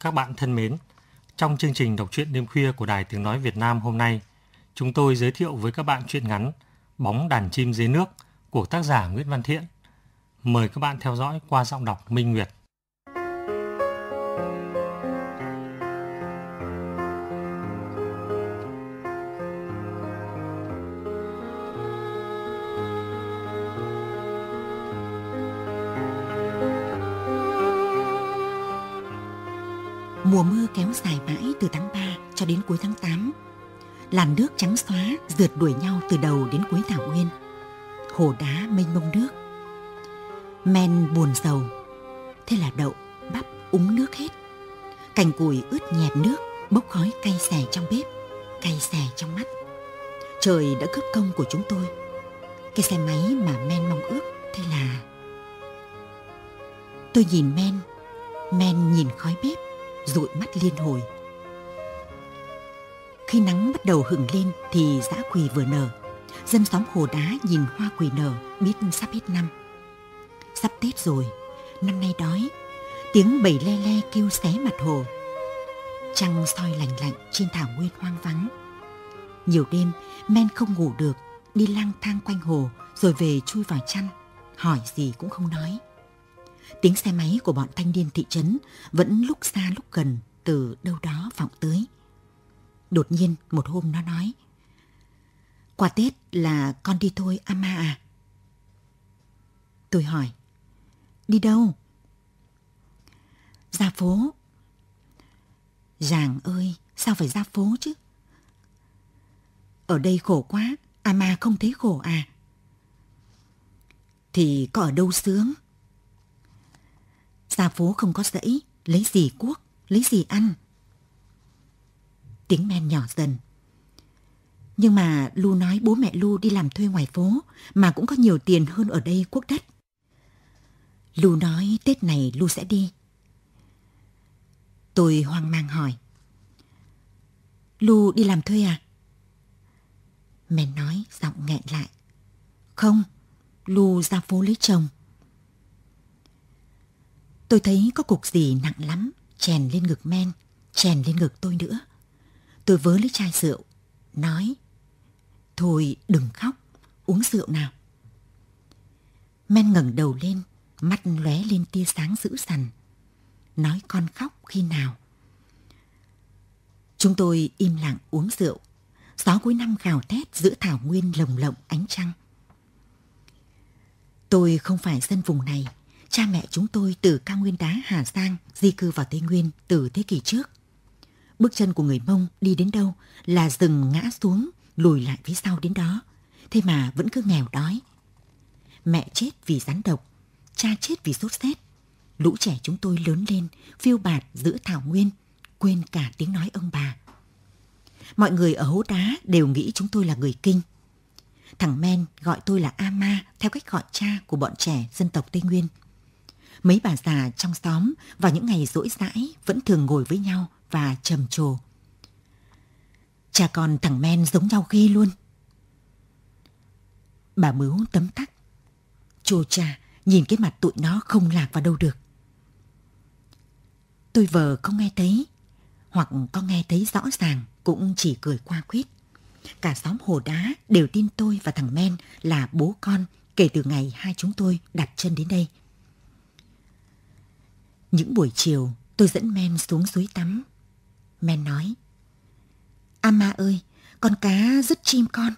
Các bạn thân mến, trong chương trình đọc truyện đêm khuya của Đài Tiếng Nói Việt Nam hôm nay, chúng tôi giới thiệu với các bạn truyện ngắn Bóng đàn chim dưới nước của tác giả Nguyễn Văn Thiện. Mời các bạn theo dõi qua giọng đọc Minh Nguyệt. cuối tháng 8. Làn nước trắng xóa rượt đuổi nhau từ đầu đến cuối thảo nguyên. Hồ đá mênh mông nước. Men buồn dầu. Thế là đậu, bắp úng nước hết. Cành củi ướt nhẹp nước, bốc khói cay xè trong bếp, cay xè trong mắt. Trời đã cướp công của chúng tôi. Cái xe máy mà Men mong ước thế là... Tôi nhìn Men, Men nhìn khói bếp, dụi mắt liên hồi khi nắng bắt đầu hửng lên thì dã quỳ vừa nở. Dân xóm hồ đá nhìn hoa quỳ nở biết sắp hết năm. Sắp Tết rồi, năm nay đói. Tiếng bầy le le kêu xé mặt hồ. Trăng soi lạnh lạnh trên thảo nguyên hoang vắng. Nhiều đêm, men không ngủ được, đi lang thang quanh hồ rồi về chui vào chăn, hỏi gì cũng không nói. Tiếng xe máy của bọn thanh niên thị trấn vẫn lúc xa lúc gần từ đâu đó vọng tới. Đột nhiên một hôm nó nói. Quà Tết là con đi thôi Amma à. Tôi hỏi. Đi đâu? Ra phố. Giàng ơi, sao phải ra phố chứ? Ở đây khổ quá, Amma không thấy khổ à? Thì có ở đâu sướng? Ra phố không có dãy, lấy gì cuốc, lấy gì ăn? tiếng men nhỏ dần. Nhưng mà Lu nói bố mẹ Lu đi làm thuê ngoài phố mà cũng có nhiều tiền hơn ở đây quốc đất. Lu nói Tết này Lu sẽ đi. Tôi hoang mang hỏi. Lu đi làm thuê à? Men nói giọng nghẹn lại. Không, Lu ra phố lấy chồng. Tôi thấy có cục gì nặng lắm, chèn lên ngực men, chèn lên ngực tôi nữa. Tôi vớ lấy chai rượu, nói Thôi đừng khóc, uống rượu nào. Men ngẩng đầu lên, mắt lóe lên tia sáng dữ dằn. Nói con khóc khi nào? Chúng tôi im lặng uống rượu. Gió cuối năm gào thét giữa thảo nguyên lồng lộng ánh trăng. Tôi không phải dân vùng này. Cha mẹ chúng tôi từ cao nguyên đá Hà Giang di cư vào Tây Nguyên từ thế kỷ trước. Bước chân của người Mông đi đến đâu là dừng ngã xuống, lùi lại phía sau đến đó. Thế mà vẫn cứ nghèo đói. Mẹ chết vì rắn độc, cha chết vì sốt rét. Lũ trẻ chúng tôi lớn lên, phiêu bạt giữa thảo nguyên, quên cả tiếng nói ông bà. Mọi người ở hố đá đều nghĩ chúng tôi là người kinh. Thằng Men gọi tôi là Ama theo cách gọi cha của bọn trẻ dân tộc Tây Nguyên. Mấy bà già trong xóm vào những ngày rỗi rãi vẫn thường ngồi với nhau – và trầm trồ. Cha con thằng Men giống nhau ghê luôn. Bà mướu tấm tắc. Chô cha, nhìn cái mặt tụi nó không lạc vào đâu được. Tôi vờ không nghe thấy, hoặc có nghe thấy rõ ràng cũng chỉ cười qua quýt. Cả xóm hồ đá đều tin tôi và thằng Men là bố con kể từ ngày hai chúng tôi đặt chân đến đây. Những buổi chiều, tôi dẫn Men xuống suối tắm Men nói. Amma à, ơi, con cá rất chim con.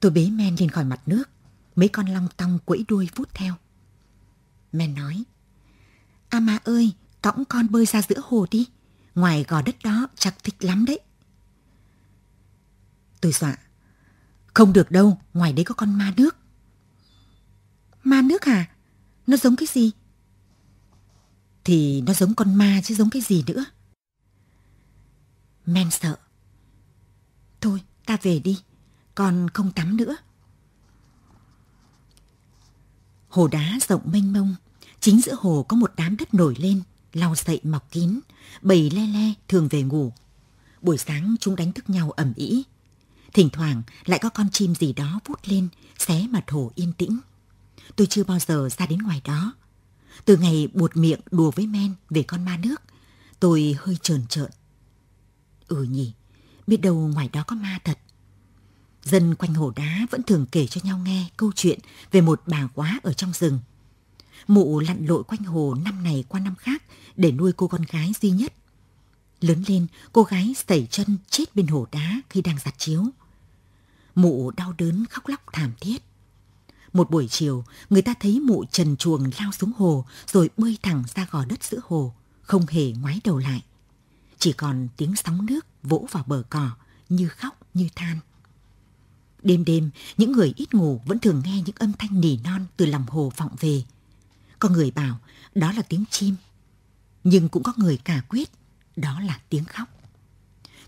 Tôi bế Men lên khỏi mặt nước, mấy con long tong quẫy đuôi vút theo. Men nói. Amma à, ơi, cõng con bơi ra giữa hồ đi, ngoài gò đất đó chắc thích lắm đấy. Tôi dọa. Không được đâu, ngoài đấy có con ma nước. Ma nước hả? Nó giống cái gì? thì nó giống con ma chứ giống cái gì nữa. Men sợ. Thôi, ta về đi, con không tắm nữa. Hồ đá rộng mênh mông, chính giữa hồ có một đám đất nổi lên, lau dậy mọc kín, bầy le le thường về ngủ. Buổi sáng chúng đánh thức nhau ẩm ĩ. Thỉnh thoảng lại có con chim gì đó vút lên, xé mặt hồ yên tĩnh. Tôi chưa bao giờ ra đến ngoài đó. Từ ngày buột miệng đùa với men về con ma nước, tôi hơi trờn trợn. Ừ nhỉ, biết đâu ngoài đó có ma thật. Dân quanh hồ đá vẫn thường kể cho nhau nghe câu chuyện về một bà quá ở trong rừng. Mụ lặn lội quanh hồ năm này qua năm khác để nuôi cô con gái duy nhất. Lớn lên, cô gái sẩy chân chết bên hồ đá khi đang giặt chiếu. Mụ đau đớn khóc lóc thảm thiết. Một buổi chiều, người ta thấy mụ trần chuồng lao xuống hồ rồi bơi thẳng ra gò đất giữa hồ, không hề ngoái đầu lại. Chỉ còn tiếng sóng nước vỗ vào bờ cỏ như khóc như than. Đêm đêm, những người ít ngủ vẫn thường nghe những âm thanh nỉ non từ lòng hồ vọng về. Có người bảo đó là tiếng chim, nhưng cũng có người cả quyết đó là tiếng khóc.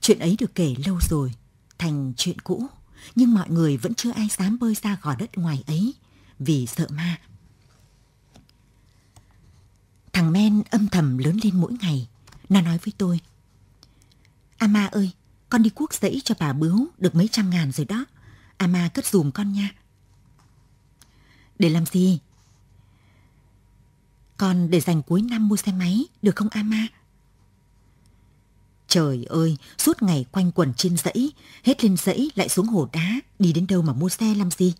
Chuyện ấy được kể lâu rồi, thành chuyện cũ nhưng mọi người vẫn chưa ai dám bơi ra gò đất ngoài ấy vì sợ ma. Thằng Men âm thầm lớn lên mỗi ngày. Nó nói với tôi. Ama ơi, con đi cuốc dẫy cho bà bướu được mấy trăm ngàn rồi đó. Ama cất dùm con nha. Để làm gì? Con để dành cuối năm mua xe máy, được không Ama? Trời ơi, suốt ngày quanh quần trên dãy, hết lên dãy lại xuống hồ đá, đi đến đâu mà mua xe làm gì?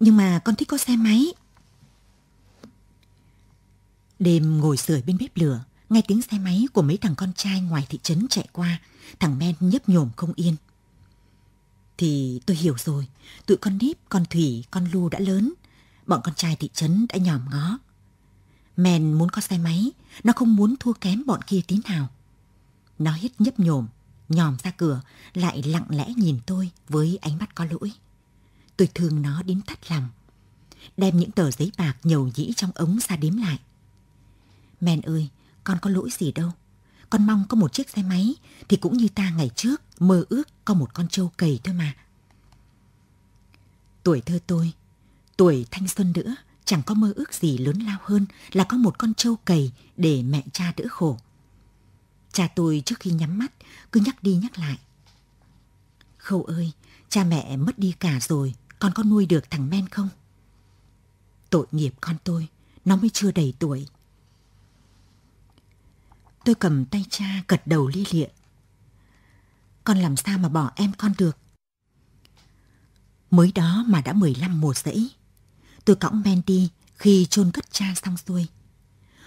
Nhưng mà con thích có xe máy. Đêm ngồi sưởi bên bếp lửa, nghe tiếng xe máy của mấy thằng con trai ngoài thị trấn chạy qua, thằng Men nhấp nhổm không yên. Thì tôi hiểu rồi, tụi con nít con Thủy, con Lu đã lớn, bọn con trai thị trấn đã nhòm ngó. Men muốn có xe máy, nó không muốn thua kém bọn kia tí nào. Nó hít nhấp nhổm, nhòm ra cửa, lại lặng lẽ nhìn tôi với ánh mắt có lỗi. Tôi thương nó đến thắt lòng. Đem những tờ giấy bạc nhầu nhĩ trong ống ra đếm lại. Men ơi, con có lỗi gì đâu. Con mong có một chiếc xe máy thì cũng như ta ngày trước mơ ước có một con trâu cầy thôi mà. Tuổi thơ tôi, tuổi thanh xuân nữa, chẳng có mơ ước gì lớn lao hơn là có một con trâu cầy để mẹ cha đỡ khổ. Cha tôi trước khi nhắm mắt cứ nhắc đi nhắc lại. Khâu ơi, cha mẹ mất đi cả rồi, con có nuôi được thằng Men không? Tội nghiệp con tôi, nó mới chưa đầy tuổi. Tôi cầm tay cha gật đầu lia lịa. Con làm sao mà bỏ em con được? Mới đó mà đã 15 mùa dẫy. Tôi cõng men đi khi chôn cất cha xong xuôi.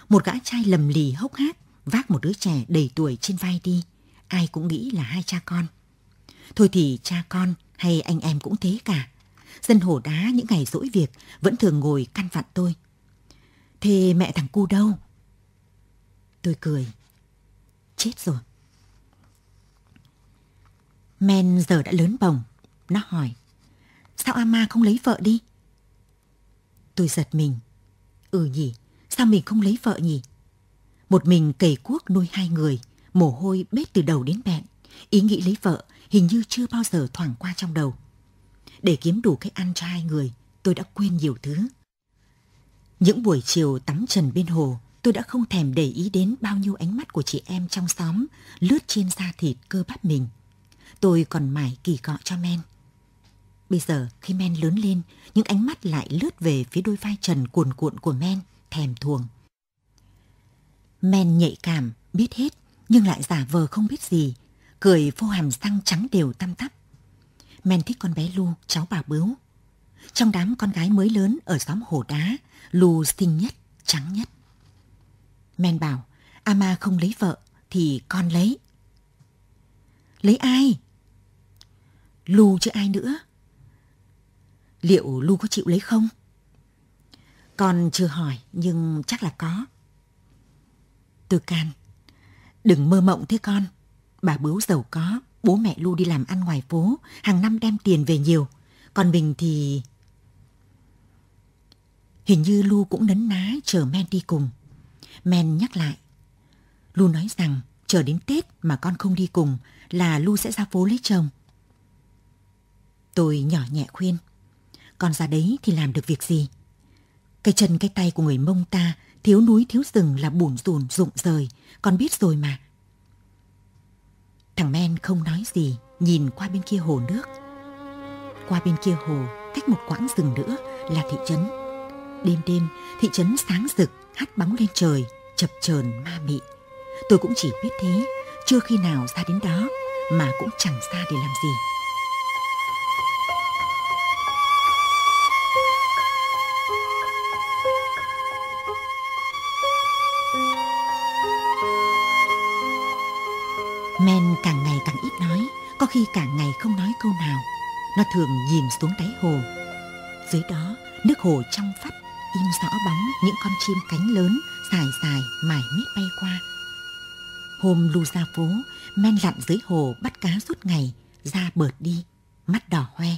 Một gã trai lầm lì hốc hác vác một đứa trẻ đầy tuổi trên vai đi, ai cũng nghĩ là hai cha con. Thôi thì cha con hay anh em cũng thế cả. Dân hồ đá những ngày rỗi việc vẫn thường ngồi căn vặn tôi. Thế mẹ thằng cu đâu? Tôi cười. Chết rồi. Men giờ đã lớn bồng. Nó hỏi. Sao Ama không lấy vợ đi? Tôi giật mình. Ừ nhỉ, sao mình không lấy vợ nhỉ? Một mình cầy cuốc nuôi hai người, mồ hôi bết từ đầu đến bẹn. Ý nghĩ lấy vợ hình như chưa bao giờ thoảng qua trong đầu. Để kiếm đủ cái ăn cho hai người, tôi đã quên nhiều thứ. Những buổi chiều tắm trần bên hồ, tôi đã không thèm để ý đến bao nhiêu ánh mắt của chị em trong xóm lướt trên da thịt cơ bắp mình. Tôi còn mải kỳ cọ cho men. Bây giờ khi men lớn lên, những ánh mắt lại lướt về phía đôi vai trần cuồn cuộn của men, thèm thuồng men nhạy cảm, biết hết, nhưng lại giả vờ không biết gì, cười vô hàm răng trắng đều tăm tắp. Men thích con bé Lu, cháu bà bướu. Trong đám con gái mới lớn ở xóm Hồ Đá, Lu xinh nhất, trắng nhất. Men bảo, Ama không lấy vợ thì con lấy. Lấy ai? Lu chứ ai nữa. Liệu Lu có chịu lấy không? Con chưa hỏi nhưng chắc là có. Tư can. Đừng mơ mộng thế con. Bà bướu giàu có, bố mẹ Lu đi làm ăn ngoài phố, hàng năm đem tiền về nhiều. Còn mình thì... Hình như Lu cũng nấn ná chờ Men đi cùng. Men nhắc lại. Lu nói rằng chờ đến Tết mà con không đi cùng là Lu sẽ ra phố lấy chồng. Tôi nhỏ nhẹ khuyên. Con ra đấy thì làm được việc gì? Cái chân cái tay của người mông ta thiếu núi thiếu rừng là bùn rùn rụng rời, con biết rồi mà. Thằng Men không nói gì, nhìn qua bên kia hồ nước. Qua bên kia hồ, cách một quãng rừng nữa là thị trấn. Đêm đêm, thị trấn sáng rực, hắt bóng lên trời, chập chờn ma mị. Tôi cũng chỉ biết thế, chưa khi nào ra đến đó mà cũng chẳng xa để làm gì. không nói câu nào Nó thường nhìn xuống đáy hồ Dưới đó nước hồ trong vắt Im rõ bóng những con chim cánh lớn Dài dài mải miết bay qua Hôm lu ra phố Men lặn dưới hồ bắt cá suốt ngày ra bợt đi Mắt đỏ hoe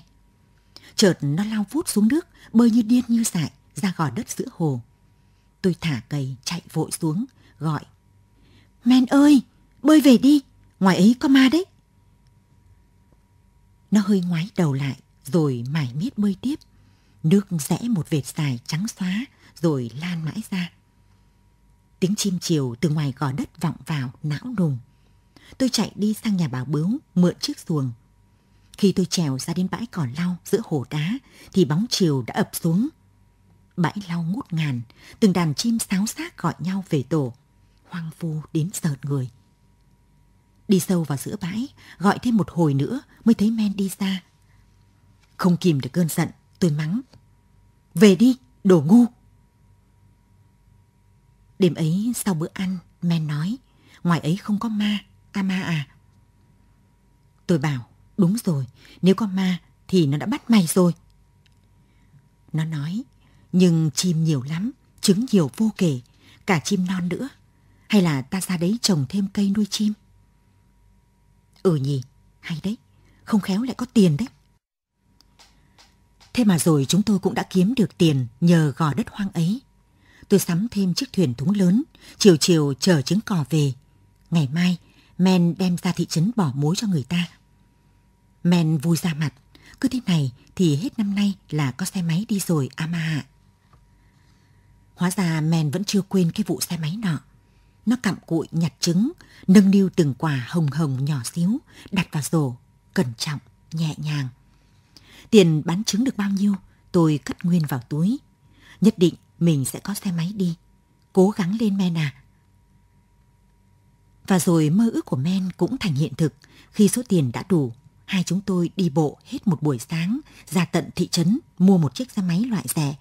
Chợt nó lao vút xuống nước Bơi như điên như dại Ra gò đất giữa hồ Tôi thả cầy chạy vội xuống Gọi Men ơi bơi về đi Ngoài ấy có ma đấy nó hơi ngoái đầu lại rồi mải miết bơi tiếp. Nước rẽ một vệt dài trắng xóa rồi lan mãi ra. Tiếng chim chiều từ ngoài gò đất vọng vào não nùng. Tôi chạy đi sang nhà bà bướu mượn chiếc xuồng. Khi tôi trèo ra đến bãi cỏ lau giữa hồ đá thì bóng chiều đã ập xuống. Bãi lau ngút ngàn, từng đàn chim sáo xác gọi nhau về tổ, hoang vu đến sợt người. Đi sâu vào giữa bãi, gọi thêm một hồi nữa mới thấy men đi xa. Không kìm được cơn giận, tôi mắng. Về đi, đồ ngu. Đêm ấy sau bữa ăn, men nói, ngoài ấy không có ma, a ma à. Tôi bảo, đúng rồi, nếu có ma thì nó đã bắt mày rồi. Nó nói, nhưng chim nhiều lắm, trứng nhiều vô kể, cả chim non nữa. Hay là ta ra đấy trồng thêm cây nuôi chim? Ừ nhỉ, hay đấy, không khéo lại có tiền đấy. Thế mà rồi chúng tôi cũng đã kiếm được tiền nhờ gò đất hoang ấy. Tôi sắm thêm chiếc thuyền thúng lớn, chiều chiều chở trứng cò về. Ngày mai, Men đem ra thị trấn bỏ mối cho người ta. Men vui ra mặt, cứ thế này thì hết năm nay là có xe máy đi rồi Ama ạ. Hóa ra Men vẫn chưa quên cái vụ xe máy nọ. Nó cặm cụi nhặt trứng, nâng niu từng quả hồng hồng nhỏ xíu, đặt vào rổ, cẩn trọng, nhẹ nhàng. Tiền bán trứng được bao nhiêu, tôi cất nguyên vào túi. Nhất định mình sẽ có xe máy đi. Cố gắng lên men à. Và rồi mơ ước của men cũng thành hiện thực khi số tiền đã đủ hai chúng tôi đi bộ hết một buổi sáng ra tận thị trấn mua một chiếc xe máy loại rẻ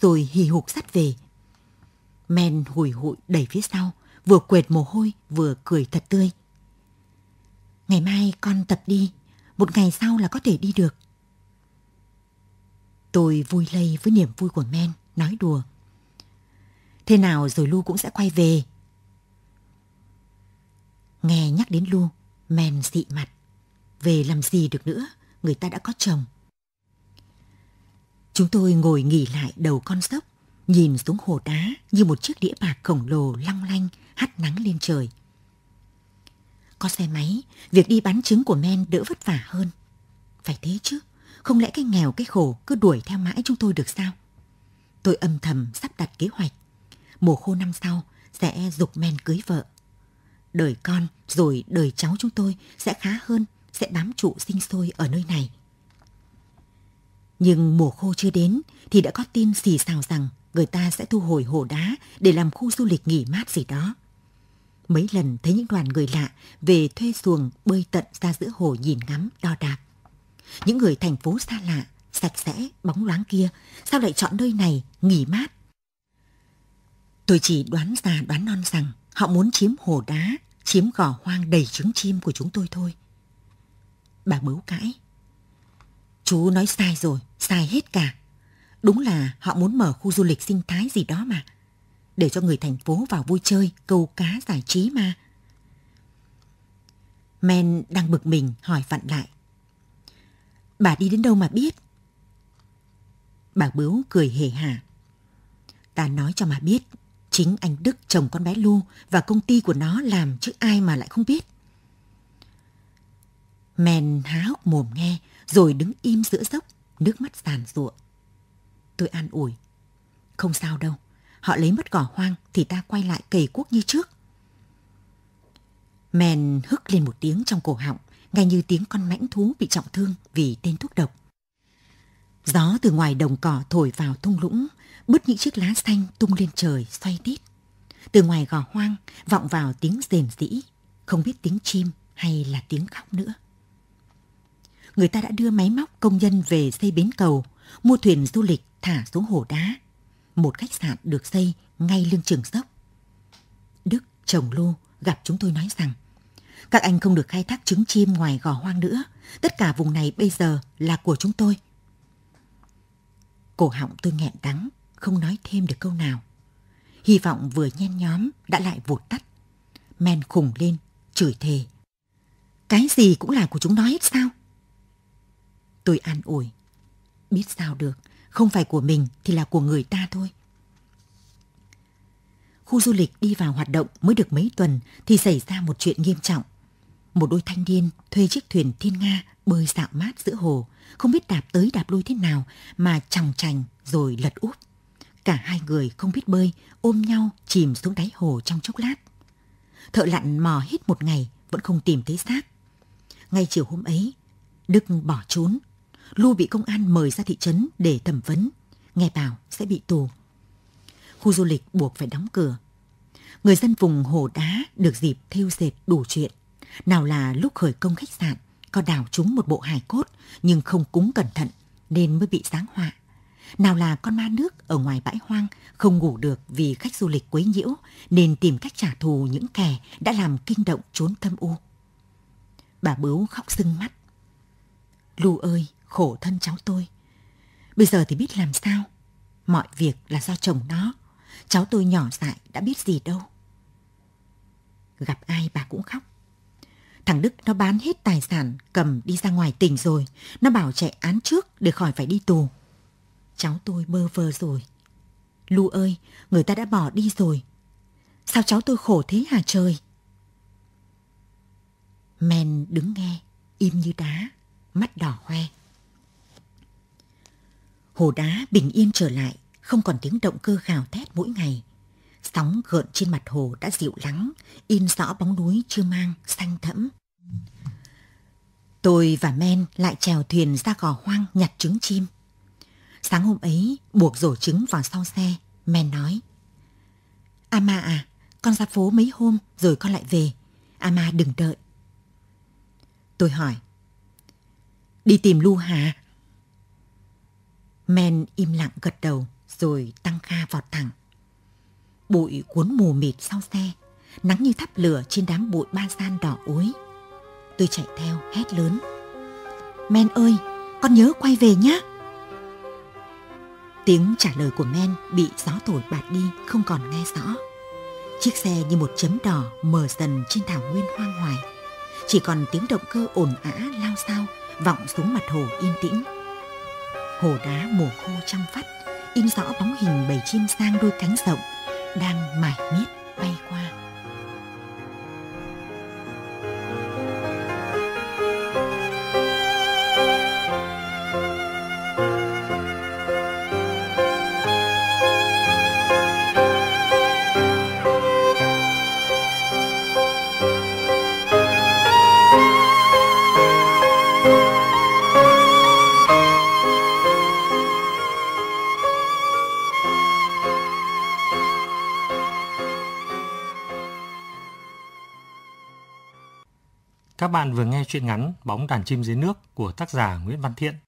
rồi hì hục sắt về. Men hùi hụi đẩy phía sau, vừa quệt mồ hôi vừa cười thật tươi. Ngày mai con tập đi, một ngày sau là có thể đi được. Tôi vui lây với niềm vui của men, nói đùa. Thế nào rồi Lu cũng sẽ quay về. Nghe nhắc đến Lu, men dị mặt. Về làm gì được nữa, người ta đã có chồng. Chúng tôi ngồi nghỉ lại đầu con sóc nhìn xuống hồ đá như một chiếc đĩa bạc khổng lồ long lanh hắt nắng lên trời. Có xe máy, việc đi bán trứng của men đỡ vất vả hơn. Phải thế chứ, không lẽ cái nghèo cái khổ cứ đuổi theo mãi chúng tôi được sao? Tôi âm thầm sắp đặt kế hoạch. Mùa khô năm sau sẽ dục men cưới vợ. Đời con rồi đời cháu chúng tôi sẽ khá hơn, sẽ bám trụ sinh sôi ở nơi này. Nhưng mùa khô chưa đến thì đã có tin xì xào rằng người ta sẽ thu hồi hồ đá để làm khu du lịch nghỉ mát gì đó. Mấy lần thấy những đoàn người lạ về thuê xuồng bơi tận ra giữa hồ nhìn ngắm, đo đạc. Những người thành phố xa lạ, sạch sẽ, bóng loáng kia, sao lại chọn nơi này nghỉ mát? Tôi chỉ đoán già đoán non rằng họ muốn chiếm hồ đá, chiếm gò hoang đầy trứng chim của chúng tôi thôi. Bà bấu cãi. Chú nói sai rồi, sai hết cả. Đúng là họ muốn mở khu du lịch sinh thái gì đó mà. Để cho người thành phố vào vui chơi, câu cá giải trí mà. Men đang bực mình hỏi vặn lại. Bà đi đến đâu mà biết? Bà bướu cười hề hà. Ta nói cho mà biết, chính anh Đức chồng con bé Lu và công ty của nó làm chứ ai mà lại không biết. Men há hốc mồm nghe rồi đứng im giữa dốc, nước mắt giàn ruộng tôi an ủi. Không sao đâu, họ lấy mất cỏ hoang thì ta quay lại cày cuốc như trước. Men hức lên một tiếng trong cổ họng, nghe như tiếng con mãnh thú bị trọng thương vì tên thuốc độc. Gió từ ngoài đồng cỏ thổi vào thung lũng, bứt những chiếc lá xanh tung lên trời xoay tít. Từ ngoài gò hoang vọng vào tiếng rền rĩ, không biết tiếng chim hay là tiếng khóc nữa. Người ta đã đưa máy móc công nhân về xây bến cầu, mua thuyền du lịch thả xuống hồ đá. Một khách sạn được xây ngay lưng trường dốc. Đức, chồng Lô gặp chúng tôi nói rằng các anh không được khai thác trứng chim ngoài gò hoang nữa. Tất cả vùng này bây giờ là của chúng tôi. Cổ họng tôi nghẹn đắng, không nói thêm được câu nào. Hy vọng vừa nhen nhóm đã lại vụt tắt. Men khùng lên, chửi thề. Cái gì cũng là của chúng nó hết sao? Tôi an ủi. Biết sao được, không phải của mình thì là của người ta thôi. Khu du lịch đi vào hoạt động mới được mấy tuần thì xảy ra một chuyện nghiêm trọng. Một đôi thanh niên thuê chiếc thuyền Thiên Nga bơi dạo mát giữa hồ, không biết đạp tới đạp lui thế nào mà chòng chành rồi lật úp. Cả hai người không biết bơi, ôm nhau chìm xuống đáy hồ trong chốc lát. Thợ lặn mò hết một ngày vẫn không tìm thấy xác. Ngay chiều hôm ấy, Đức bỏ trốn Lu bị công an mời ra thị trấn để thẩm vấn, nghe bảo sẽ bị tù. Khu du lịch buộc phải đóng cửa. Người dân vùng hồ đá được dịp thêu dệt đủ chuyện. Nào là lúc khởi công khách sạn, có đào trúng một bộ hài cốt nhưng không cúng cẩn thận nên mới bị giáng họa. Nào là con ma nước ở ngoài bãi hoang không ngủ được vì khách du lịch quấy nhiễu nên tìm cách trả thù những kẻ đã làm kinh động trốn thâm u. Bà bướu khóc sưng mắt. Lu ơi, khổ thân cháu tôi. Bây giờ thì biết làm sao. Mọi việc là do chồng nó. Cháu tôi nhỏ dại đã biết gì đâu. Gặp ai bà cũng khóc. Thằng Đức nó bán hết tài sản cầm đi ra ngoài tỉnh rồi. Nó bảo chạy án trước để khỏi phải đi tù. Cháu tôi bơ vơ rồi. Lu ơi, người ta đã bỏ đi rồi. Sao cháu tôi khổ thế hả trời? Men đứng nghe, im như đá, mắt đỏ hoe. Hồ đá bình yên trở lại, không còn tiếng động cơ gào thét mỗi ngày. Sóng gợn trên mặt hồ đã dịu lắng, in rõ bóng núi chưa mang xanh thẫm. Tôi và Men lại chèo thuyền ra gò hoang nhặt trứng chim. Sáng hôm ấy, buộc rổ trứng vào sau xe, Men nói. Ama à, con ra phố mấy hôm rồi con lại về. Ama đừng đợi. Tôi hỏi. Đi tìm Lu Hà Men im lặng gật đầu rồi tăng ga vọt thẳng. Bụi cuốn mù mịt sau xe, nắng như thắp lửa trên đám bụi ba gian đỏ ối. Tôi chạy theo hét lớn. Men ơi, con nhớ quay về nhé. Tiếng trả lời của Men bị gió thổi bạt đi không còn nghe rõ. Chiếc xe như một chấm đỏ mờ dần trên thảo nguyên hoang hoài. Chỉ còn tiếng động cơ ồn ả lao sao vọng xuống mặt hồ yên tĩnh hồ đá mùa khô trong vắt in rõ bóng hình bầy chim sang đôi cánh rộng đang mải miết bay qua Các bạn vừa nghe chuyện ngắn Bóng đàn chim dưới nước của tác giả Nguyễn Văn Thiện.